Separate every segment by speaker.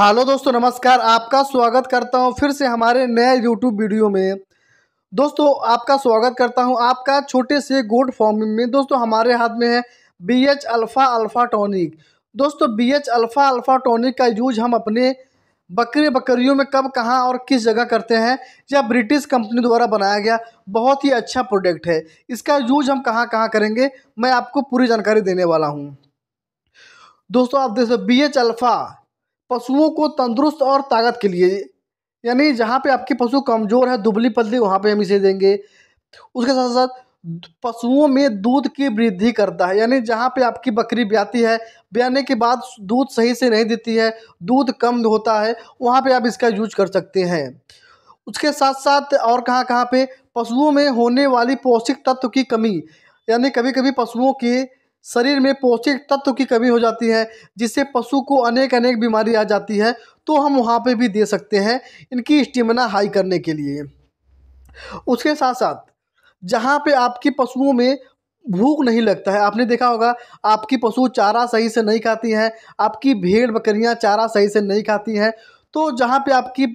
Speaker 1: hello दोस्तों नमस्कार आपका स्वागत करता हूं फिर से हमारे नए यूट्यूब वीडियो में दोस्तों आपका स्वागत करता हूं आपका छोटे से गोड फॉर्मिंग में दोस्तों हमारे हाथ में है B H alpha alpha tonic दोस्तों B H alpha alpha tonic का यूज हम अपने बकरे बकरियों में कब कहाँ और किस जगह करते हैं यह ब्रिटिश कंपनी द्वारा बनाया गया बहुत ही अच्छा प्रोडक्ट है इसका यूज हम कहाँ कहाँ करेंगे मैं आपको पूरी जानकारी देने वाला हूँ दोस्तों आप देख सकते बी एच अल्फ़ा पशुओं को तंदुरुस्त और ताकत के लिए यानी जहाँ पे आपके पशु कमज़ोर है दुबली पतली वहाँ पे हम इसे देंगे उसके साथ साथ पशुओं में दूध की वृद्धि करता है यानी जहाँ पे आपकी बकरी ब्याती है ब्याने के बाद दूध सही से नहीं देती है दूध कम होता है वहाँ पे आप इसका यूज कर सकते हैं उसके साथ साथ और कहाँ कहाँ पे पशुओं में होने वाली पौष्टिक तत्व की कमी यानी कभी कभी पशुओं के शरीर में पौष्टिक तत्व की कमी हो जाती है जिससे पशु को अनेक अनेक बीमारी आ जाती है तो हम वहाँ पे भी दे सकते हैं इनकी स्टेमिना हाई करने के लिए उसके साथ साथ जहाँ पे आपके पशुओं में भूख नहीं लगता है आपने देखा होगा आपकी पशु चारा सही से नहीं खाती हैं आपकी भेड़ बकरियाँ चारा सही से नहीं खाती हैं तो जहाँ पर आपकी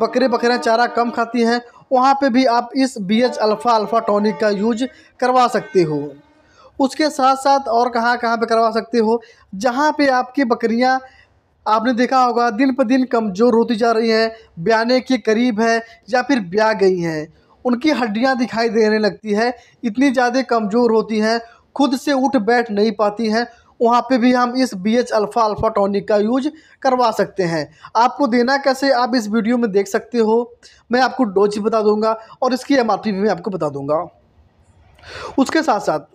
Speaker 1: बकरे बकरियाँ चारा कम खाती हैं वहाँ पे भी आप इस B H alpha alpha tonic का यूज करवा सकते हो उसके साथ साथ और कहाँ कहाँ पे करवा सकते हो जहाँ पे आपकी बकरियाँ आपने देखा होगा दिन पर दिन कमज़ोर होती जा रही हैं ब्याने के करीब है या फिर ब्या गई हैं उनकी हड्डियाँ दिखाई देने लगती है इतनी ज़्यादा कमज़ोर होती हैं खुद से उठ बैठ नहीं पाती हैं वहाँ पे भी हम इस B H alpha alpha tonic का यूज करवा सकते हैं आपको देना कैसे आप इस वीडियो में देख सकते हो मैं आपको डोज बता दूंगा और इसकी एम आर पी भी मैं आपको बता दूंगा उसके साथ साथ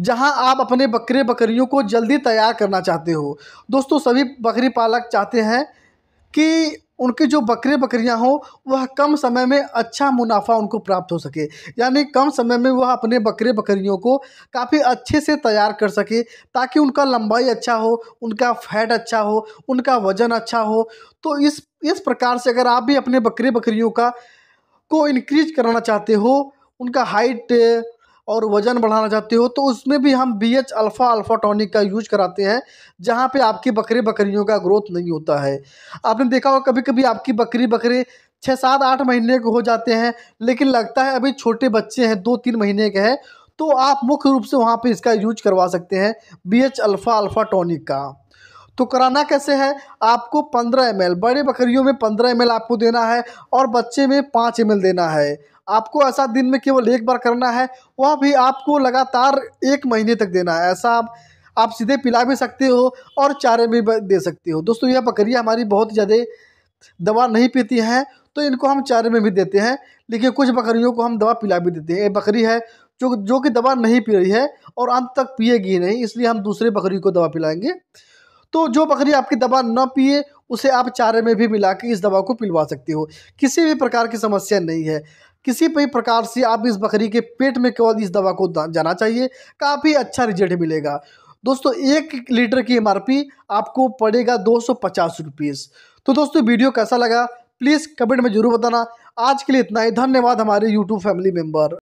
Speaker 1: जहां आप अपने बकरे बकरियों को जल्दी तैयार करना चाहते हो दोस्तों सभी बकरी पालक चाहते हैं कि उनके जो बकरे बकरियां हों वह कम समय में अच्छा मुनाफा उनको प्राप्त हो सके यानी कम समय में वह अपने बकरे बकरियों को काफ़ी अच्छे से तैयार कर सके ताकि उनका लंबाई अच्छा हो उनका फैट अच्छा हो उनका वज़न अच्छा हो तो इस इस प्रकार से अगर आप भी अपने बकरे बकरियों का को इनक्रीज कराना चाहते हो उनका हाइट और वज़न बढ़ाना चाहते हो तो उसमें भी हम B H alpha alpha tonic का यूज कराते हैं जहाँ पे आपकी बकरे बकरियों का ग्रोथ नहीं होता है आपने देखा होगा कभी कभी आपकी बकरी बकरे छः सात आठ महीने के हो जाते हैं लेकिन लगता है अभी छोटे बच्चे हैं दो तीन महीने के हैं तो आप मुख्य रूप से वहाँ पर इसका यूज करवा सकते हैं B H alpha alpha tonic का तो कराना कैसे है आपको पंद्रह एम बड़े बकरियों में पंद्रह एम आपको देना है और बच्चे में पाँच एम देना है आपको ऐसा दिन में केवल एक बार करना है वह भी आपको लगातार एक महीने तक देना है ऐसा आप आप सीधे पिला भी सकते हो और चारे भी दे सकते हो दोस्तों यह बकरियाँ हमारी बहुत ज़्यादा दवा नहीं पीती हैं तो इनको हम चारे में भी देते हैं लेकिन कुछ बकरियों को हम दवा पिला भी देते हैं ये बकरी है जो जो कि दवा नहीं पी रही है और अंत तक पिएगी नहीं इसलिए हम दूसरे बकरी को दवा पिलाएंगे तो जो बकरी आपकी दवा न पिए उसे आप चारे में भी मिला के इस दवा को पिलवा सकते हो किसी भी प्रकार की समस्या नहीं है किसी भी प्रकार से आप इस बकरी के पेट में केवल इस दवा को जाना चाहिए काफ़ी अच्छा रिजल्ट मिलेगा दोस्तों एक लीटर की एम आपको पड़ेगा दो सौ तो दोस्तों वीडियो कैसा लगा प्लीज़ कमेंट में ज़रूर बताना आज के लिए इतना ही धन्यवाद हमारे यूट्यूब फैमिली मेम्बर